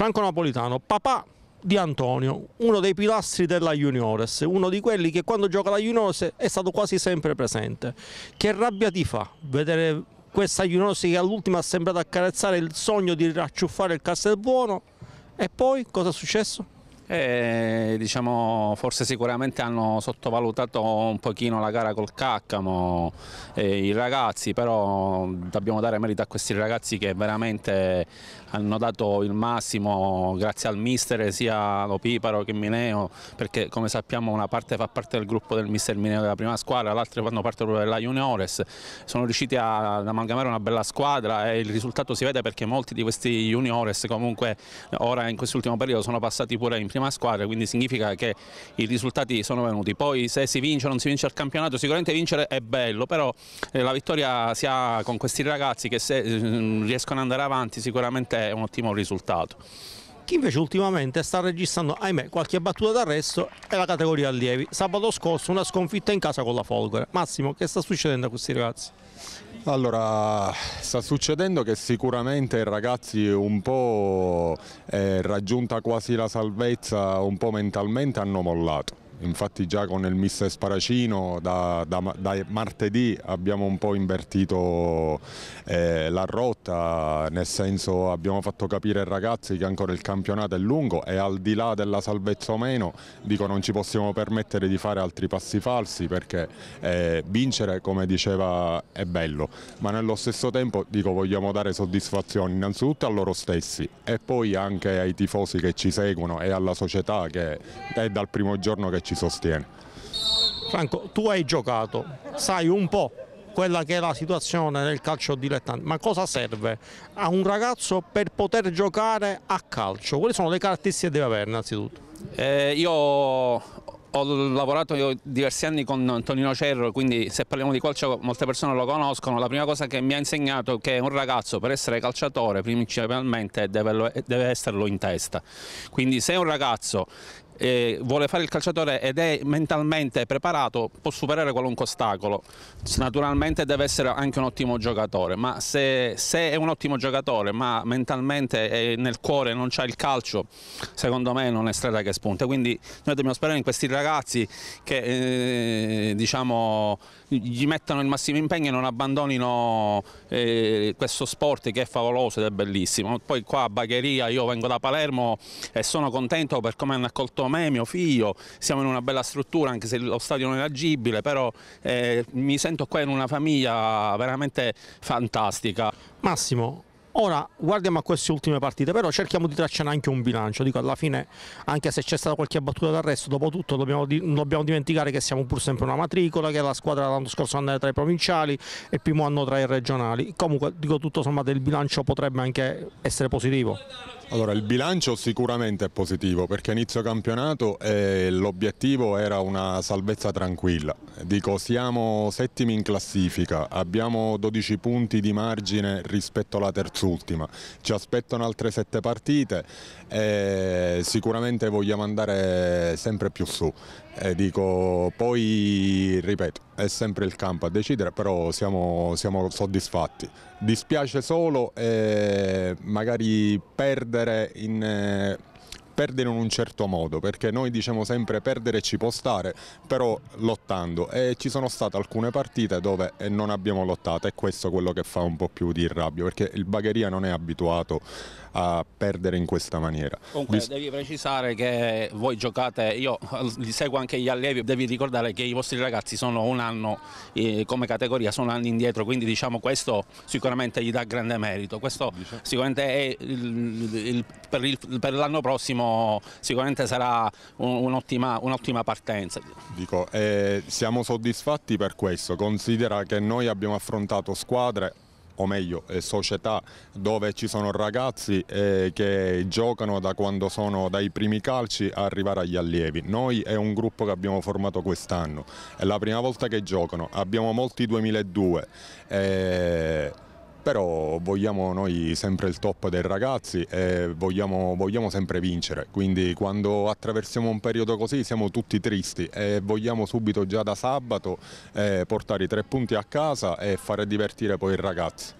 Franco Napolitano, papà di Antonio, uno dei pilastri della Juniores, uno di quelli che quando gioca la Juniores è stato quasi sempre presente. Che rabbia ti fa vedere questa Juniores che all'ultima ha sembrato accarezzare il sogno di racciuffare il castelbuono e poi cosa è successo? e diciamo, forse sicuramente hanno sottovalutato un pochino la gara col Caccamo eh, i ragazzi però dobbiamo dare merito a questi ragazzi che veramente hanno dato il massimo grazie al mister sia Lo Piparo che Mineo perché come sappiamo una parte fa parte del gruppo del mister Mineo della prima squadra l'altra fanno parte della Juniores sono riusciti ad amalgamare una bella squadra e il risultato si vede perché molti di questi Juniores comunque ora in quest'ultimo periodo sono passati pure in prima prima squadra, quindi significa che i risultati sono venuti. Poi se si vince o non si vince il campionato, sicuramente vincere è bello, però eh, la vittoria si ha con questi ragazzi che se eh, riescono ad andare avanti sicuramente è un ottimo risultato. Chi invece ultimamente sta registrando, ahimè, qualche battuta d'arresto è la categoria allievi. Sabato scorso una sconfitta in casa con la Folgore. Massimo, che sta succedendo a questi ragazzi? Allora, sta succedendo che sicuramente i ragazzi un po' eh, raggiunta quasi la salvezza, un po' mentalmente hanno mollato infatti già con il mister Sparacino da, da, da martedì abbiamo un po' invertito eh, la rotta, nel senso abbiamo fatto capire ai ragazzi che ancora il campionato è lungo e al di là della salvezza o meno, dico non ci possiamo permettere di fare altri passi falsi perché eh, vincere come diceva è bello, ma nello stesso tempo dico vogliamo dare soddisfazione innanzitutto a loro stessi e poi anche ai tifosi che ci seguono e alla società che è dal primo giorno che ci ci sostiene. Franco, tu hai giocato, sai un po' quella che è la situazione nel calcio dilettante, ma cosa serve a un ragazzo per poter giocare a calcio? Quali sono le caratteristiche che deve avere innanzitutto? Eh, io ho lavorato diversi anni con Antonino Cerro, quindi se parliamo di calcio molte persone lo conoscono. La prima cosa che mi ha insegnato è che un ragazzo per essere calciatore principalmente deve, deve esserlo in testa. Quindi se un ragazzo eh, vuole fare il calciatore ed è mentalmente preparato, può superare qualunque ostacolo. Naturalmente deve essere anche un ottimo giocatore, ma se, se è un ottimo giocatore ma mentalmente e nel cuore non c'è il calcio, secondo me non è strada che spunta. Quindi noi dobbiamo sperare in questi ragazzi che eh, diciamo, gli mettano il massimo impegno e non abbandonino eh, questo sport che è favoloso ed è bellissimo. Poi qua a Bagheria io vengo da Palermo e sono contento per come hanno accolto me, mio figlio, siamo in una bella struttura anche se lo stadio non è agibile, però eh, mi sento qua in una famiglia veramente fantastica. Massimo, Ora guardiamo a queste ultime partite, però cerchiamo di tracciare anche un bilancio. Dico alla fine, anche se c'è stata qualche battuta d'arresto, dopo tutto dobbiamo, dobbiamo dimenticare che siamo pur sempre una matricola, che la squadra l'anno scorso andava tra i provinciali e il primo anno tra i regionali. Comunque, dico tutto sommato, il bilancio potrebbe anche essere positivo. Allora il bilancio sicuramente è positivo perché inizio campionato eh, l'obiettivo era una salvezza tranquilla. Dico siamo settimi in classifica, abbiamo 12 punti di margine rispetto alla terzultima, ci aspettano altre 7 partite e sicuramente vogliamo andare sempre più su. Eh, dico, poi ripeto, è sempre il campo a decidere, però siamo, siamo soddisfatti. Dispiace solo eh, magari perdere in... Eh, perdere in un certo modo, perché noi diciamo sempre perdere ci può stare, però lottando e ci sono state alcune partite dove eh, non abbiamo lottato e questo è quello che fa un po' più di rabbia, perché il Bagheria non è abituato a perdere in questa maniera. Comunque Dis devi precisare che voi giocate, io li seguo anche gli allievi, devi ricordare che i vostri ragazzi sono un anno eh, come categoria, sono anni indietro, quindi diciamo questo sicuramente gli dà grande merito, questo sicuramente è il, il, per l'anno prossimo sicuramente sarà un'ottima un un partenza. Dico, eh, siamo soddisfatti per questo, considera che noi abbiamo affrontato squadre o meglio eh, società dove ci sono ragazzi eh, che giocano da quando sono dai primi calci a arrivare agli allievi. Noi è un gruppo che abbiamo formato quest'anno, è la prima volta che giocano, abbiamo molti 2002. Eh, però vogliamo noi sempre il top dei ragazzi e vogliamo, vogliamo sempre vincere, quindi quando attraversiamo un periodo così siamo tutti tristi e vogliamo subito già da sabato eh, portare i tre punti a casa e fare divertire poi i ragazzi.